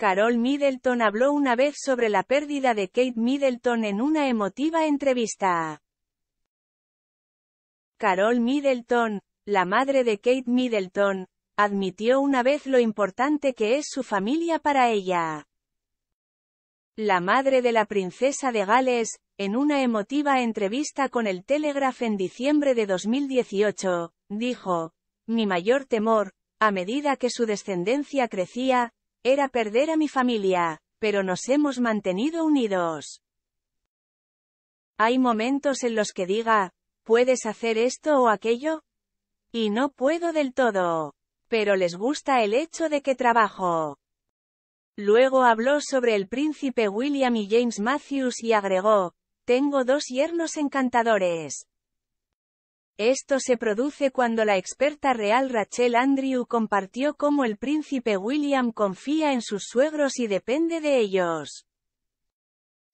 Carol Middleton habló una vez sobre la pérdida de Kate Middleton en una emotiva entrevista. Carol Middleton, la madre de Kate Middleton, admitió una vez lo importante que es su familia para ella. La madre de la princesa de Gales, en una emotiva entrevista con el Telegraph en diciembre de 2018, dijo, Mi mayor temor, a medida que su descendencia crecía, era perder a mi familia, pero nos hemos mantenido unidos. Hay momentos en los que diga, puedes hacer esto o aquello, y no puedo del todo, pero les gusta el hecho de que trabajo. Luego habló sobre el príncipe William y James Matthews y agregó, tengo dos yernos encantadores. Esto se produce cuando la experta real Rachel Andrew compartió cómo el príncipe William confía en sus suegros y depende de ellos.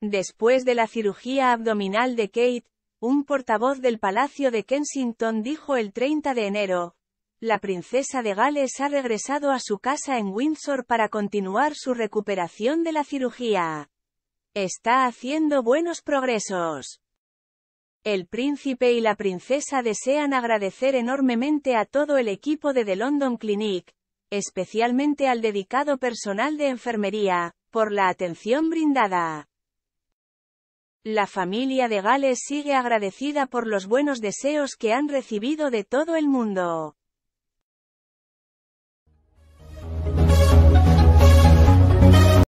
Después de la cirugía abdominal de Kate, un portavoz del Palacio de Kensington dijo el 30 de enero, la princesa de Gales ha regresado a su casa en Windsor para continuar su recuperación de la cirugía. Está haciendo buenos progresos. El príncipe y la princesa desean agradecer enormemente a todo el equipo de The London Clinic, especialmente al dedicado personal de enfermería, por la atención brindada. La familia de Gales sigue agradecida por los buenos deseos que han recibido de todo el mundo.